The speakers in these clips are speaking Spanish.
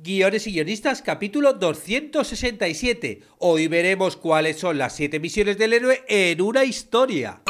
Guiones y Guionistas, capítulo 267. Hoy veremos cuáles son las 7 misiones del héroe en una historia.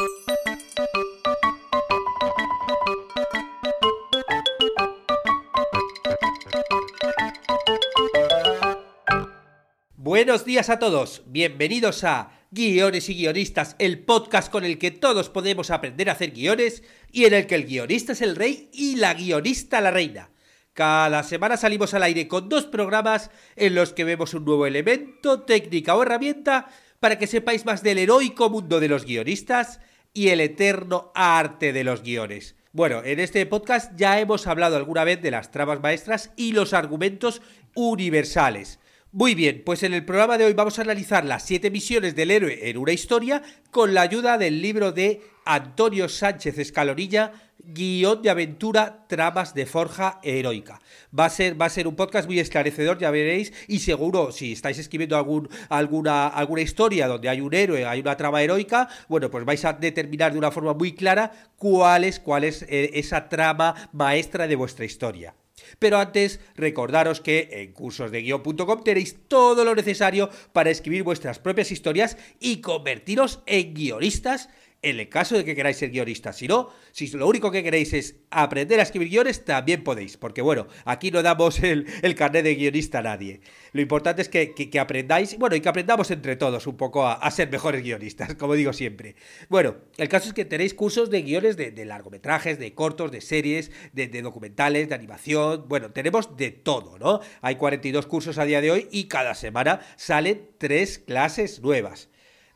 Buenos días a todos, bienvenidos a Guiones y Guionistas, el podcast con el que todos podemos aprender a hacer guiones y en el que el guionista es el rey y la guionista la reina. Cada semana salimos al aire con dos programas en los que vemos un nuevo elemento, técnica o herramienta para que sepáis más del heroico mundo de los guionistas y el eterno arte de los guiones. Bueno, en este podcast ya hemos hablado alguna vez de las tramas maestras y los argumentos universales. Muy bien, pues en el programa de hoy vamos a analizar las siete misiones del héroe en una historia con la ayuda del libro de Antonio Sánchez Escalonilla, guión de aventura, tramas de forja heroica. Va a ser, va a ser un podcast muy esclarecedor, ya veréis, y seguro si estáis escribiendo algún, alguna, alguna historia donde hay un héroe, hay una trama heroica, bueno, pues vais a determinar de una forma muy clara cuál es, cuál es eh, esa trama maestra de vuestra historia. Pero antes, recordaros que en cursosdeguion.com tenéis todo lo necesario para escribir vuestras propias historias y convertiros en guionistas en el caso de que queráis ser guionistas. Si no, si lo único que queréis es aprender a escribir guiones, también podéis, porque bueno, aquí no damos el, carnet de guionista a nadie. Lo importante es que, aprendáis, bueno, y que aprendamos entre todos un poco a, ser mejores guionistas, como digo siempre. Bueno, el caso es que tenéis cursos de guiones de, largometrajes, de cortos, de series, de, de documentales, de animación, bueno, tenemos de todo, ¿no? Hay 42 cursos a día de hoy y cada semana salen tres clases nuevas.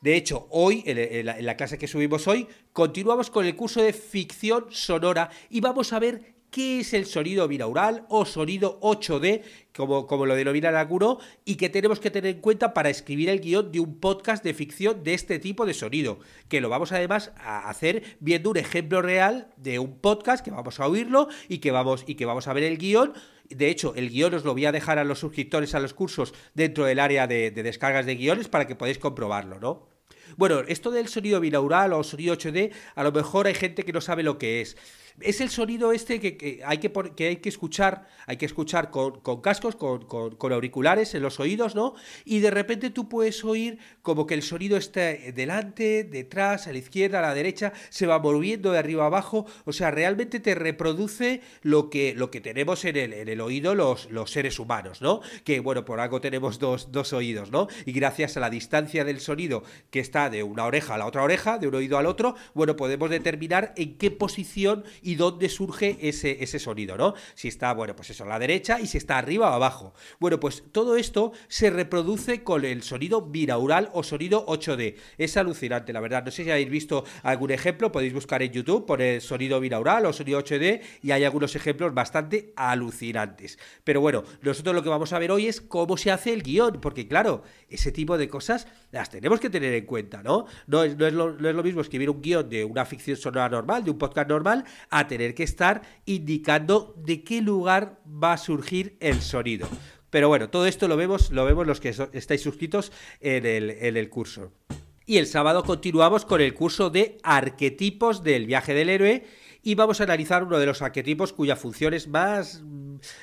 De hecho, hoy, en, la, clase que subimos hoy, continuamos con el curso de ficción sonora y vamos a ver qué es el sonido binaural o sonido 8D, como, como lo denomina Naguro, y que tenemos que tener en cuenta para escribir el guión de un podcast de ficción de este tipo de sonido, que lo vamos además a hacer viendo un ejemplo real de un podcast que vamos a oírlo y que vamos, y que vamos a ver el guión. De hecho, el guión os lo voy a dejar a los suscriptores a los cursos dentro del área de, de descargas de guiones para que podáis comprobarlo, ¿no? Bueno, esto del sonido binaural o sonido 8D, a lo mejor hay gente que no sabe lo que es. Es el sonido este que, hay, que, hay que escuchar, hay que escuchar con, cascos, con, auriculares en los oídos, ¿no? Y de repente tú puedes oír como que el sonido está delante, detrás, a la izquierda, a la derecha, se va moviendo de arriba abajo, o sea, realmente te reproduce lo que, lo que tenemos en el, en el oído los, los seres humanos, ¿no? Que bueno, por algo tenemos dos, dos oídos, ¿no? Y gracias a la distancia del sonido que está de una oreja a la otra oreja, de un oído al otro, bueno, podemos determinar en qué posición y dónde surge ese, ese sonido, ¿no? Si está, bueno, pues eso, a la derecha y si está arriba o abajo. Bueno, pues todo esto se reproduce con el sonido binaural o sonido 8D. Es alucinante, la verdad. No sé si habéis visto algún ejemplo, podéis buscar en YouTube, ...por el sonido binaural o sonido 8D y hay algunos ejemplos bastante alucinantes. Pero bueno, nosotros lo que vamos a ver hoy es cómo se hace el guión, porque claro, ese tipo de cosas las tenemos que tener en cuenta, ¿no? No es, no es, lo, no es lo mismo escribir un guión de una ficción sonora normal, de un podcast normal, a tener que estar indicando de qué lugar va a surgir el sonido. Pero bueno, todo esto lo vemos, lo vemos los que estáis suscritos en el, curso. Y el sábado continuamos con el curso de arquetipos del viaje del héroe y vamos a analizar uno de los arquetipos cuya función es más,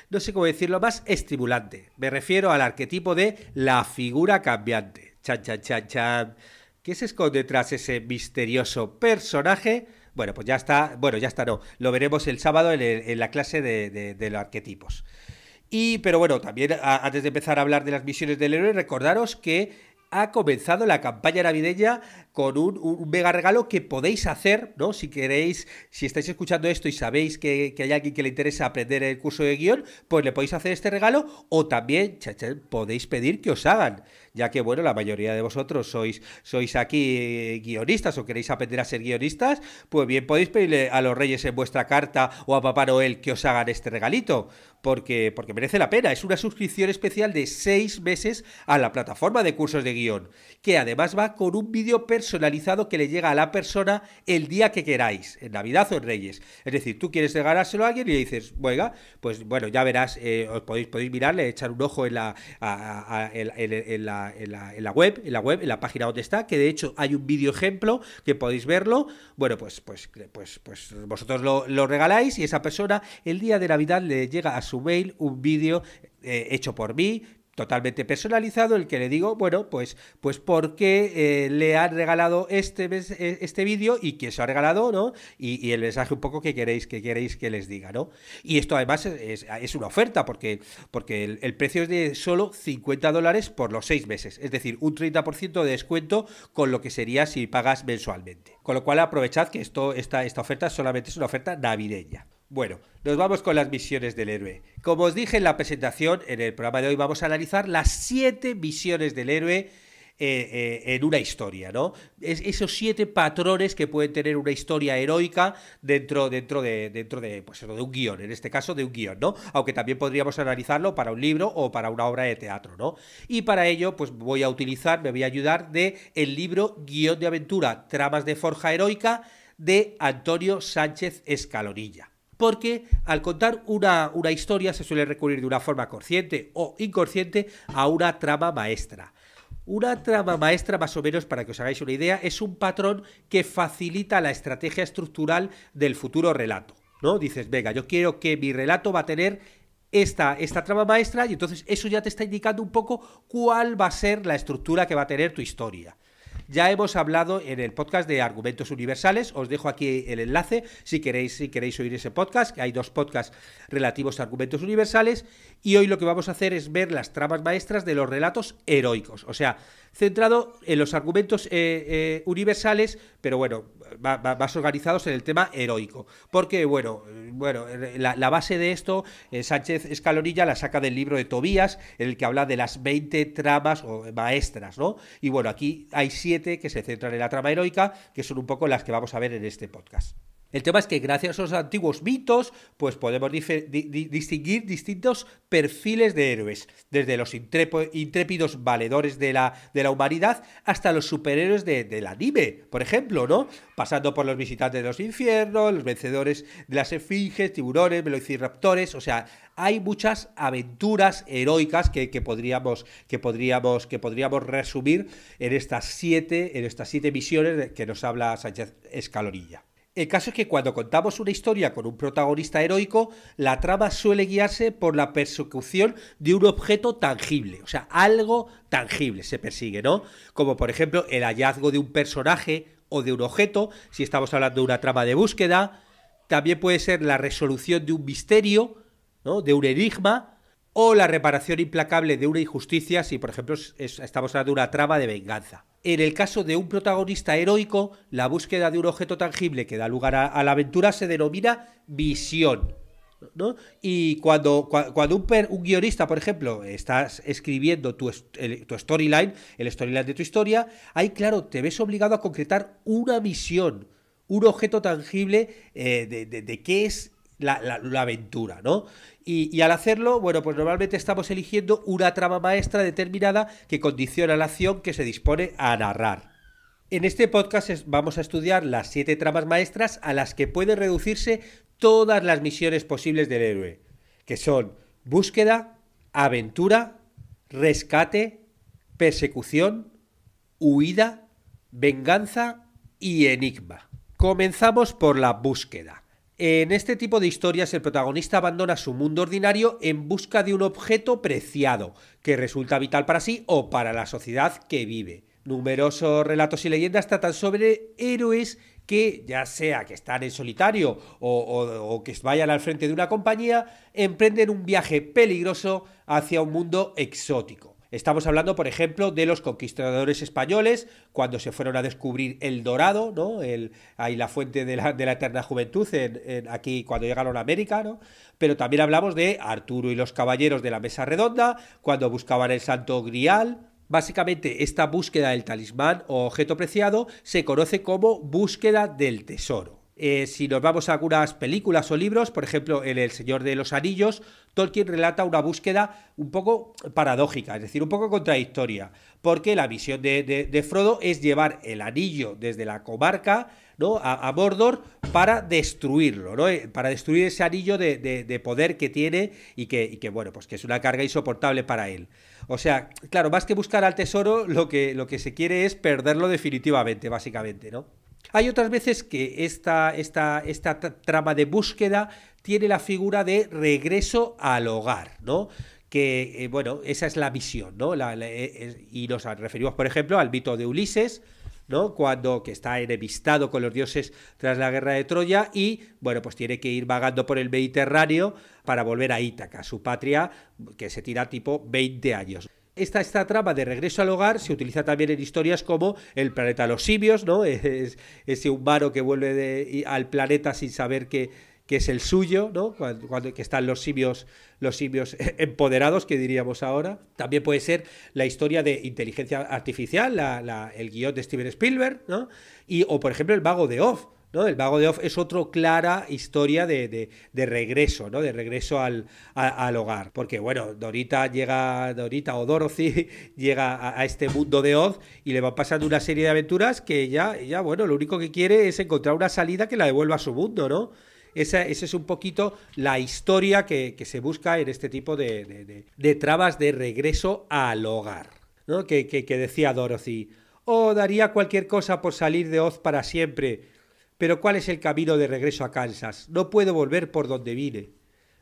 no sé cómo decirlo, más estimulante. Me refiero al arquetipo de la figura cambiante. Chan, chan, chan, chan. ¿Qué se esconde de ese misterioso personaje? Bueno, pues ya está, bueno, ya está, no. Lo veremos el sábado en, la clase de, los arquetipos. Y, pero bueno, también antes de empezar a hablar de las misiones del héroe, recordaros que ha comenzado la campaña navideña con un, mega regalo que podéis hacer, ¿no? Si queréis, si estáis escuchando esto y sabéis que, hay alguien que le interesa aprender el curso de guión, pues le podéis hacer este regalo o también podéis pedir que os hagan, ya que, bueno, la mayoría de vosotros sois, sois aquí eh, guionistas o queréis aprender a ser guionistas, pues bien, podéis pedirle a los reyes en vuestra carta o a Papá Noel que os hagan este regalito, porque, porque merece la pena. Es una suscripción especial de seis meses a la plataforma de cursos de guión, que además va con un vídeo personal personalizado que le llega a la persona el día que queráis, en Navidad o en Reyes. Es decir, tú quieres regalárselo a alguien y le dices, oiga, pues bueno, ya verás, eh, os podéis, podéis mirarle, echar un ojo en la, web, en la web, en la página donde está, que de hecho hay un vídeo ejemplo que podéis verlo. Bueno, pues, pues, pues, pues vosotros lo, regaláis y esa persona el día de Navidad le llega a su mail un vídeo eh, hecho por mí totalmente personalizado, el que le digo, bueno, pues, pues porque eh, le han regalado este, e, este vídeo y que se ha regalado, ¿no? Y, el mensaje un poco que queréis que, queréis que les diga, ¿no? Y esto además es, una oferta porque, porque el, precio es de solo 50 dólares por los seis meses, es decir, un 30% de descuento con lo que sería si pagas mensualmente. Con lo cual aprovechad que esto, esta, esta oferta solamente es una oferta navideña. Bueno, nos vamos con las misiones del héroe. Como os dije en la presentación, en el programa de hoy vamos a analizar las siete misiones del héroe eh, eh, en una historia, ¿no? esos siete patrones que pueden tener una historia heroica dentro, dentro, de, dentro de, pues de un guión, en este caso de un guión, ¿no? Aunque también podríamos analizarlo para un libro o para una obra de teatro, ¿no? Y para ello, pues voy a utilizar, me voy a ayudar de el libro Guión de aventura, tramas de forja heroica de Antonio Sánchez Escalonilla porque al contar una, historia se suele recurrir de una forma consciente o inconsciente a una trama maestra. Una trama maestra, más o menos, para que os hagáis una idea, es un patrón que facilita la estrategia estructural del futuro relato. ¿No? Dices, venga, yo quiero que mi relato va a tener esta trama maestra, y entonces eso ya te está indicando un poco cuál va a ser la estructura que va a tener tu historia. Ya hemos hablado en el podcast de argumentos universales, os dejo aquí el enlace si queréis, si queréis oír ese podcast, que hay dos podcasts relativos a argumentos universales, y hoy lo que vamos a hacer es ver las tramas maestras de los relatos heroicos, o sea, centrado en los argumentos eh, eh, universales, pero bueno, más, organizados en el tema heroico, porque bueno, bueno la, base de esto, eh, Sánchez Escalonilla la saca del libro de Tobías, en el que habla de las 20 tramas o maestras, ¿no? Y bueno, aquí hay siete que se centran en la trama heroica, que son un poco las que vamos a ver en este podcast. El tema es que gracias a esos antiguos mitos, pues podemos distinguir distintos perfiles de héroes, desde los intrépidos valedores de la, de la humanidad hasta los superhéroes de, del anime, por ejemplo, ¿no? Pasando por los visitantes de los infiernos, los vencedores de las esfinges, tiburones, velociraptores, o sea, hay muchas aventuras heroicas que, que, podríamos, que, podríamos, que podríamos resumir en estas siete, en estas siete misiones que nos habla Sánchez Escalorilla. El caso es que cuando contamos una historia con un protagonista heroico, la trama suele guiarse por la persecución de un objeto tangible, o sea, algo tangible se persigue, ¿no? Como por ejemplo el hallazgo de un personaje o de un objeto, si estamos hablando de una trama de búsqueda, también puede ser la resolución de un misterio, ¿no? de un enigma, o la reparación implacable de una injusticia, si por ejemplo estamos hablando de una trama de venganza en el caso de un protagonista heroico, la búsqueda de un objeto tangible que da lugar a, la aventura se denomina visión. Y cuando, cuando un, guionista, por ejemplo, estás escribiendo tu, storyline, el storyline de tu historia, ahí, claro, te ves obligado a concretar una visión, un objeto tangible eh, de qué es la, aventura, ¿no? Y, y, al hacerlo, bueno, pues normalmente estamos eligiendo una trama maestra determinada que condiciona la acción que se dispone a narrar. En este podcast vamos a estudiar las siete tramas maestras a las que pueden reducirse todas las misiones posibles del héroe, que son búsqueda, aventura, rescate, persecución, huida, venganza y enigma. Comenzamos por la búsqueda. En este tipo de historias el protagonista abandona su mundo ordinario en busca de un objeto preciado, que resulta vital para sí o para la sociedad que vive. Numerosos relatos y leyendas tratan sobre héroes que, ya sea que están en solitario o, o, que vayan al frente de una compañía, emprenden un viaje peligroso hacia un mundo exótico. Estamos hablando, por ejemplo, de los conquistadores españoles, cuando se fueron a descubrir el Dorado, ¿no? ahí la fuente de la, eterna juventud, aquí cuando llegaron a América, ¿no? Pero también hablamos de Arturo y los caballeros de la Mesa Redonda, cuando buscaban el Santo Grial, Básicamente, esta búsqueda del talismán o objeto preciado se conoce como búsqueda del tesoro. Eh, si nos vamos a algunas películas o libros, por ejemplo, en El Señor de los Anillos, Tolkien relata una búsqueda un poco paradójica, es decir, un poco contradictoria, porque la visión de, Frodo es llevar el anillo desde la comarca ¿no? a, Bordor Mordor para destruirlo, ¿no? Eh, para destruir ese anillo de, poder que tiene y que, bueno, pues que es una carga insoportable para él. O sea, claro, más que buscar al tesoro, lo que, lo que se quiere es perderlo definitivamente, básicamente, ¿no? Hay otras veces que esta, esta trama de búsqueda tiene la figura de regreso al hogar, ¿no? Que, eh, bueno, esa es la misión, ¿no? Eh, y nos referimos, por ejemplo, al mito de Ulises, ¿no? Cuando que está entrevistado con los dioses tras la guerra de Troya y, bueno, pues tiene que ir vagando por el Mediterráneo para volver a Ítaca, su patria, que se tira tipo 20 años esta, trama de regreso al hogar se utiliza también en historias como El planeta los simios, ¿no? Es, ese humano que vuelve al planeta sin saber que, es el suyo, ¿no? Cuando, que están los simios, los empoderados, que diríamos ahora. También puede ser la historia de inteligencia artificial, el guión de Steven Spielberg, ¿no? Y, o por ejemplo, el vago de off el Vago de Oz es otra clara historia de, regreso, ¿no? De regreso al, hogar. Porque, bueno, Dorita llega, Dorita o Dorothy llega a, este mundo de Oz y le va pasando una serie de aventuras que ya, ya, bueno, lo único que quiere es encontrar una salida que la devuelva a su mundo, ¿no? Esa, es un poquito la historia que, se busca en este tipo de, trabas de regreso al hogar, ¿no? Que, que, que decía Dorothy, oh, daría cualquier cosa por salir de Oz para siempre pero ¿cuál es el camino de regreso a Kansas? No puedo volver por donde vine.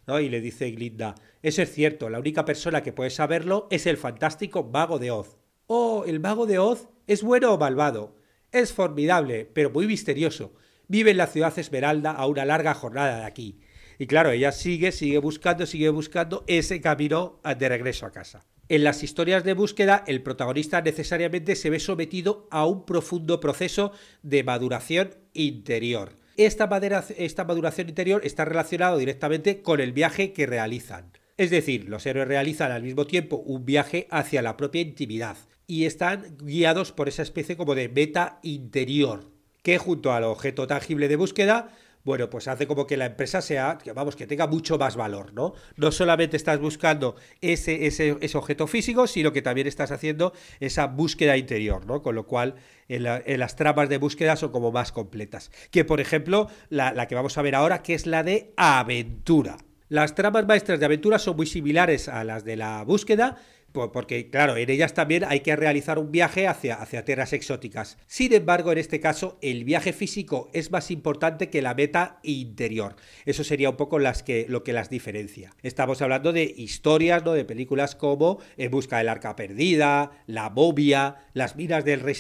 ¿No? Y le dice Glinda, eso es cierto, la única persona que puede saberlo es el fantástico mago de Oz. Oh, el mago de Oz es bueno o malvado. Es formidable, pero muy misterioso. Vive en la ciudad Esmeralda a una larga jornada de aquí. Y claro, ella sigue, sigue buscando, sigue buscando ese camino de regreso a casa. En las historias de búsqueda, el protagonista necesariamente se ve sometido a un profundo proceso de maduración interior. Esta, maduración interior está relacionada directamente con el viaje que realizan. Es decir, los héroes realizan al mismo tiempo un viaje hacia la propia intimidad y están guiados por esa especie como de meta interior, que junto al objeto tangible de búsqueda bueno, pues hace como que la empresa sea, vamos, que tenga mucho más valor, ¿no? No solamente estás buscando ese, ese, objeto físico, sino que también estás haciendo esa búsqueda interior, ¿no? Con lo cual, las tramas de búsqueda son como más completas. Que, por ejemplo, la, la que vamos a ver ahora, que es la de aventura. Las tramas maestras de aventura son muy similares a las de la búsqueda porque claro, en ellas también hay que realizar un viaje hacia, hacia tierras exóticas. Sin embargo, en este caso, el viaje físico es más importante que la meta interior. Eso sería un poco las que, lo que las diferencia. Estamos hablando de historias, ¿no? De películas como En busca del arca perdida, La bobia, Las minas del rey,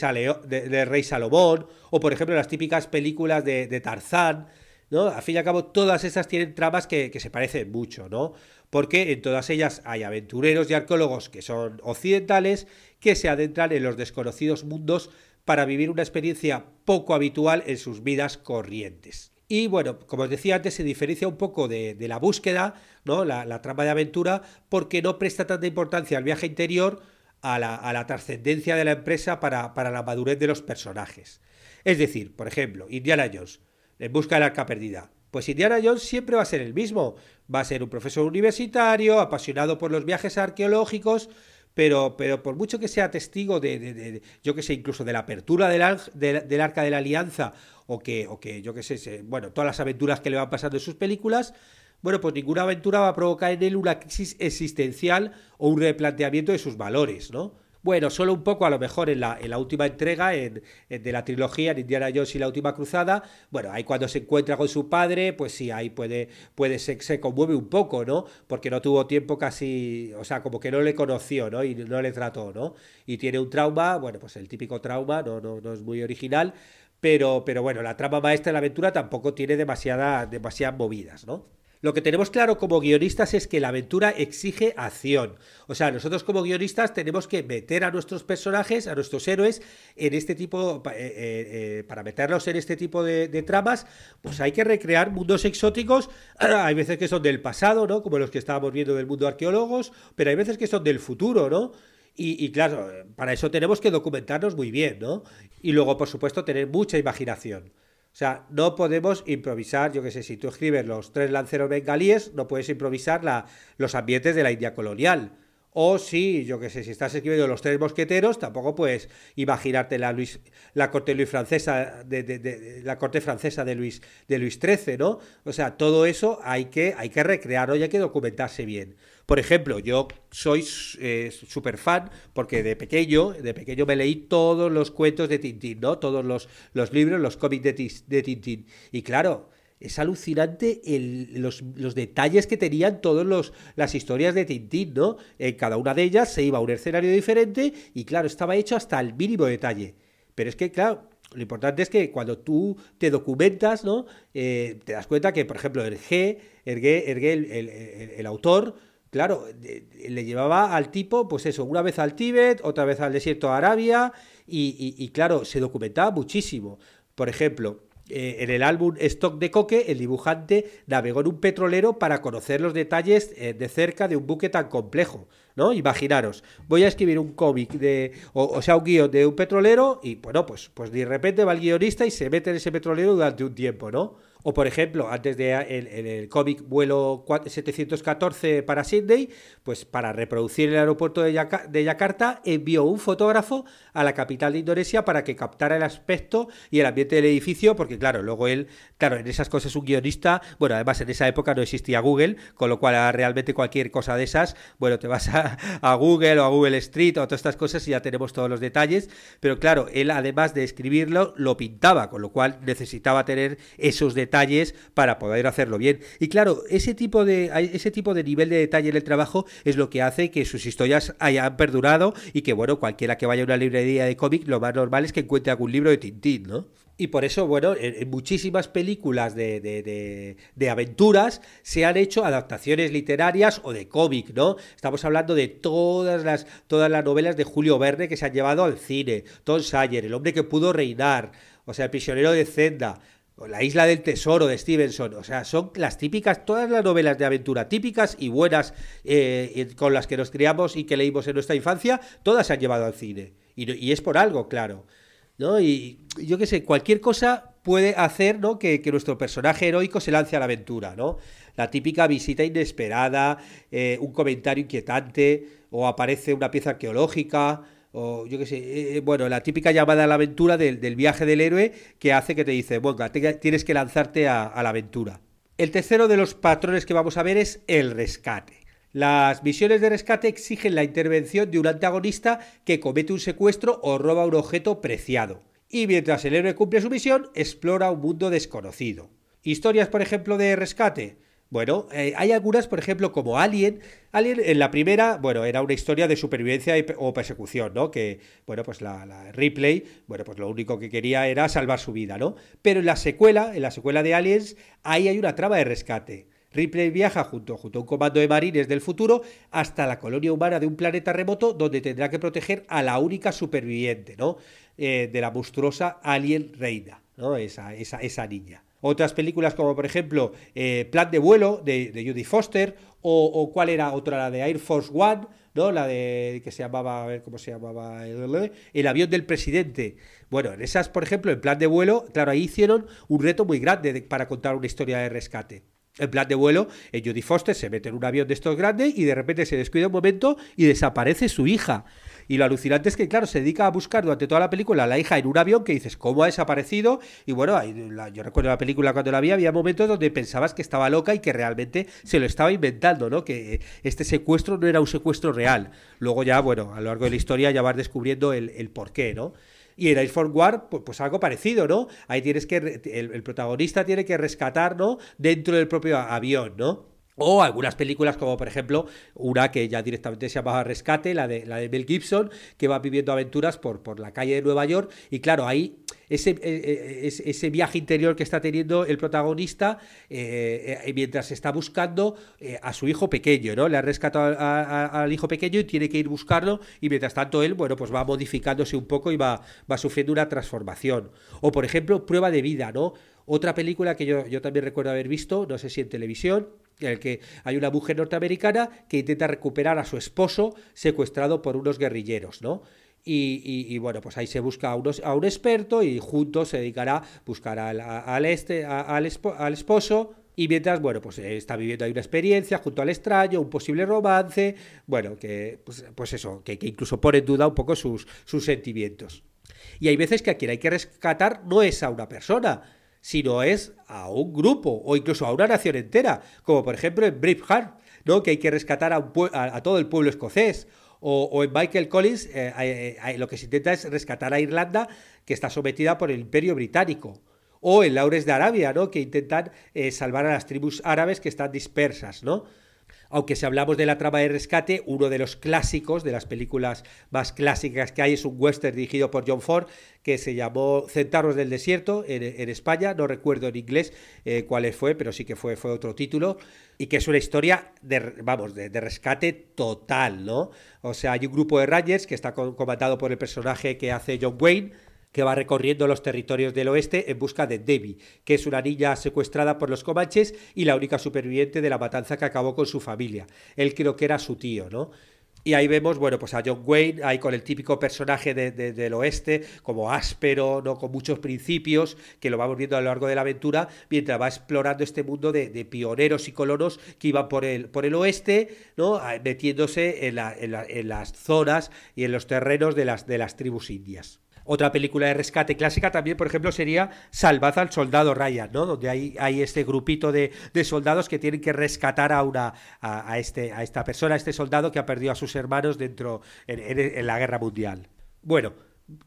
del rey Salomón, o por ejemplo las típicas películas de Tarzán, ¿no? Al fin y al cabo, todas estas tienen tramas que, se parecen mucho, ¿no? Porque en todas ellas hay aventureros y arqueólogos que son occidentales que se adentran en los desconocidos mundos para vivir una experiencia poco habitual en sus vidas corrientes. Y bueno, como os decía antes, se diferencia un poco de, la búsqueda, La, trama de aventura, porque no presta tanta importancia al viaje interior, a la, trascendencia de la empresa para, para, la madurez de los personajes. Es decir, por ejemplo, Indiana Jones en eh, busca del arca perdida. Pues Indiana Jones siempre va a ser el mismo. Va a ser un profesor universitario, apasionado por los viajes arqueológicos, pero, pero por mucho que sea testigo de, yo que sé, incluso de la apertura del, arca de la alianza, o que, o que yo que sé, bueno, todas las aventuras que le van pasando en sus películas, bueno, pues ninguna aventura va a provocar en él una crisis existencial o un replanteamiento de sus valores, ¿no? Bueno, solo un poco a lo mejor en la, última entrega de la trilogía, en Indiana Jones y la última cruzada, bueno, ahí cuando se encuentra con su padre, pues sí, ahí puede, puede se, se, conmueve un poco, ¿no? Porque no tuvo tiempo casi, o sea, como que no le conoció, ¿no? Y no le trató, ¿no? Y tiene un trauma, bueno, pues el típico trauma, no, no, no es muy original, pero, pero bueno, la trama maestra de la aventura tampoco tiene demasiada, demasiadas movidas, ¿no? Lo que tenemos claro como guionistas es que la aventura exige acción. O sea, nosotros como guionistas tenemos que meter a nuestros personajes, a nuestros héroes, en este tipo, eh, eh, eh, para meterlos en este tipo de, tramas, pues hay que recrear mundos exóticos. hay veces que son del pasado, ¿no? Como los que estábamos viendo del mundo arqueólogos, pero hay veces que son del futuro, ¿no? Y, y, claro, para eso tenemos que documentarnos muy bien, ¿no? Y luego, por supuesto, tener mucha imaginación. O sea, no podemos improvisar, yo qué sé, si tú escribes los tres lanceros bengalíes, no puedes improvisar la, los ambientes de la India colonial. O si, yo qué sé, si estás escribiendo los tres mosqueteros, tampoco puedes imaginarte la, Luis, la corte Luis francesa de, la corte francesa de Luis de Luis XIII, ¿no? O sea, todo eso hay que, hay que recrearlo y hay que documentarse bien. Por ejemplo, yo soy eh, súper fan porque de pequeño, de pequeño me leí todos los cuentos de Tintín, ¿no? Todos los, los libros, los cómics de, de Tintín. Y claro, es alucinante los, detalles que tenían todas las historias de Tintín, ¿no? En cada una de ellas se iba a un escenario diferente y claro, estaba hecho hasta el mínimo detalle. Pero es que, claro, lo importante es que cuando tú te documentas, ¿no? Eh, te das cuenta que, por ejemplo, Ergué, el, el, autor, Claro, le llevaba al tipo, pues eso, una vez al Tíbet, otra vez al desierto de Arabia, y, claro, se documentaba muchísimo. Por ejemplo, eh, en el álbum Stock de Coque, el dibujante navegó en un petrolero para conocer los detalles eh, de cerca de un buque tan complejo. ¿no? Imaginaros, voy a escribir un cómic de, o, sea, un guión de un petrolero y bueno, pues, pues de repente va el guionista y se mete en ese petrolero durante un tiempo, ¿no? O, por ejemplo, antes de el, el, cómic vuelo 714 para Sydney, pues para reproducir el aeropuerto de, de Yakarta, envió un fotógrafo a la capital de Indonesia para que captara el aspecto y el ambiente del edificio, porque claro, luego él, claro, en esas cosas un guionista, bueno, además en esa época no existía Google, con lo cual ah, realmente cualquier cosa de esas, bueno, te vas a, a Google o a Google Street o a todas estas cosas y ya tenemos todos los detalles, pero claro, él además de escribirlo, lo pintaba, con lo cual necesitaba tener esos detalles detalles para poder hacerlo bien. Y claro, ese tipo de, ese tipo de nivel de detalle en el trabajo es lo que hace que sus historias hayan perdurado y que, bueno, cualquiera que vaya a una librería de cómic, lo más normal es que encuentre algún libro de Tintín, ¿no? Y por eso, bueno, en muchísimas películas de, aventuras se han hecho adaptaciones literarias o de cómic, ¿no? Estamos hablando de todas las, todas las novelas de Julio Verne que se han llevado al cine. Tom Sayer, El hombre que pudo reinar, o sea, El prisionero de Zenda, la isla del tesoro de Stevenson, o sea, son las típicas, todas las novelas de aventura típicas y buenas eh, con las que nos criamos y que leímos en nuestra infancia, todas se han llevado al cine. Y, es por algo, claro. ¿no? Y yo qué sé, cualquier cosa puede hacer que, nuestro personaje heroico se lance a la aventura, ¿no? La típica visita inesperada, eh, un comentario inquietante, o aparece una pieza arqueológica, o yo qué sé, eh, eh, bueno, la típica llamada a la aventura del, viaje del héroe que hace que te dice, bueno, tienes que lanzarte a, a la aventura. El tercero de los patrones que vamos a ver es el rescate. Las misiones de rescate exigen la intervención de un antagonista que comete un secuestro o roba un objeto preciado. Y mientras el héroe cumple su misión, explora un mundo desconocido. Historias, por ejemplo, de rescate. Bueno, eh, hay algunas, por ejemplo, como Alien. Alien, en la primera, bueno, era una historia de supervivencia o persecución, ¿no? Que, bueno, pues la, Ripley, bueno, pues lo único que quería era salvar su vida, ¿no? Pero en la secuela, en la secuela de Aliens, ahí hay una trama de rescate. Ripley viaja junto, junto a un comando de marines del futuro hasta la colonia humana de un planeta remoto donde tendrá que proteger a la única superviviente, ¿no? Eh, de la monstruosa Alien Reina, ¿no? Esa, esa, esa niña. Otras películas como por ejemplo eh, Plan de vuelo de, Judy Foster o, cuál era otra, la de Air Force One, ¿no? La de que se llamaba, a ver cómo se llamaba, el avión del presidente. Bueno, en esas, por ejemplo, en plan de vuelo, claro, ahí hicieron un reto muy grande para contar una historia de rescate. En plan de vuelo, El Judy Foster se mete en un avión de estos grandes y de repente se descuida un momento y desaparece su hija. Y lo alucinante es que, claro, se dedica a buscar durante toda la película a la hija en un avión que dices, ¿cómo ha desaparecido? Y bueno, ahí, yo recuerdo la película cuando la vi, había momentos donde pensabas que estaba loca y que realmente se lo estaba inventando, ¿no? Que eh, este secuestro no era un secuestro real. Luego ya, bueno, a lo largo de la historia ya vas descubriendo el, el qué, ¿no? Y en ice forward, pues, pues, algo parecido, ¿no? Ahí tienes que, el, el protagonista tiene que rescatar, ¿no? Dentro del propio avión, ¿no? O algunas películas como por ejemplo una que ya directamente se llama Rescate, la de, la de Mel Gibson, que va viviendo aventuras por, por la calle de Nueva York. Y claro, ahí ese, eh, eh, ese, viaje interior que está teniendo el protagonista eh, mientras está buscando a su hijo pequeño, ¿no? Le ha rescatado al hijo pequeño y tiene que ir buscarlo y mientras tanto él, bueno, pues va modificándose un poco y va, va sufriendo una transformación. O por ejemplo, Prueba de Vida, ¿no? Otra película que yo, yo también recuerdo haber visto, no sé si en televisión, en el que hay una mujer norteamericana que intenta recuperar a su esposo secuestrado por unos guerrilleros, ¿no? Y, bueno, pues ahí se busca a, un experto y juntos se dedicará a buscar al, al este, al, al, esposo. Y mientras, bueno, pues eh, está viviendo ahí una experiencia junto al extraño, un posible romance, bueno, que pues, pues eso, que, incluso pone en duda un poco sus, sus sentimientos. Y hay veces que a quien hay que rescatar no es a una persona, sino es a un grupo o incluso a una nación entera, como por ejemplo en Braveheart, ¿no? que hay que rescatar a, todo el pueblo escocés, o, en Michael Collins eh, eh, eh, lo que se intenta es rescatar a Irlanda, que está sometida por el imperio británico, o en Laures de Arabia, ¿no? que intentan salvar a las tribus árabes que están dispersas, ¿no? aunque si hablamos de la trama de rescate, uno de los clásicos, de las películas más clásicas que hay, es un western dirigido por John Ford, que se llamó Centauros del Desierto en, España, no recuerdo en inglés eh, cuál fue, pero sí que fue, fue otro título, y que es una historia de, vamos, de, rescate total, ¿no? O sea, hay un grupo de Rangers que está comandado por el personaje que hace John Wayne, que va recorriendo los territorios del oeste en busca de Debbie, que es una niña secuestrada por los comanches y la única superviviente de la matanza que acabó con su familia. Él creo que era su tío, ¿no? Y ahí vemos, bueno, pues a John Wayne, ahí con el típico personaje del oeste, como áspero, ¿no? Con muchos principios, que lo vamos viendo a lo largo de la aventura, mientras va explorando este mundo de, pioneros y colonos que iban por el, por el oeste, ¿no? Ah, metiéndose en, en las zonas y en los terrenos de las, de las tribus indias. Otra película de rescate clásica también, por ejemplo, sería Salvad al soldado Ryan, ¿no? Donde hay, este grupito de, soldados que tienen que rescatar a una este, a, esta persona, a este soldado que ha perdido a sus hermanos dentro en, la guerra mundial. Bueno,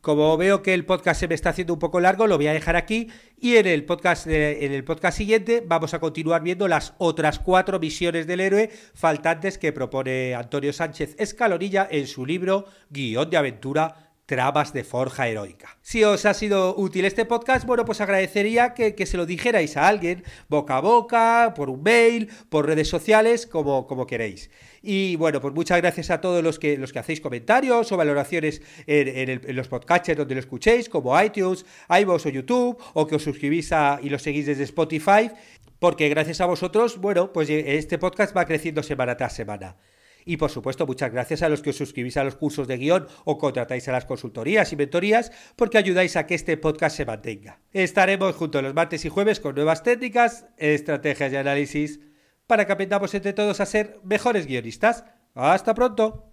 como veo que el podcast se me está haciendo un poco largo, lo voy a dejar aquí y en el podcast, eh, en el podcast siguiente vamos a continuar viendo las otras cuatro misiones del héroe faltantes que propone Antonio Sánchez Escalorilla en su libro Guión de aventura trabas de forja heroica. Si os ha sido útil este podcast, bueno, pues agradecería que, se lo dijerais a alguien, boca a boca, por un mail, por redes sociales, como, como queréis. Y bueno, pues muchas gracias a todos los que, los que hacéis comentarios o valoraciones en, los podcasts donde lo escuchéis, como iTunes, iVoox o YouTube, o que os suscribís y lo seguís desde Spotify, porque gracias a vosotros, bueno, pues eh, este podcast va creciendo semana tras semana. Y por supuesto, muchas gracias a los que os suscribís a los cursos de guión o contratáis a las consultorías y mentorías porque ayudáis a que este podcast se mantenga. Estaremos juntos los martes y jueves con nuevas técnicas, estrategias y análisis para que aprendamos entre todos a ser mejores guionistas. ¡Hasta pronto!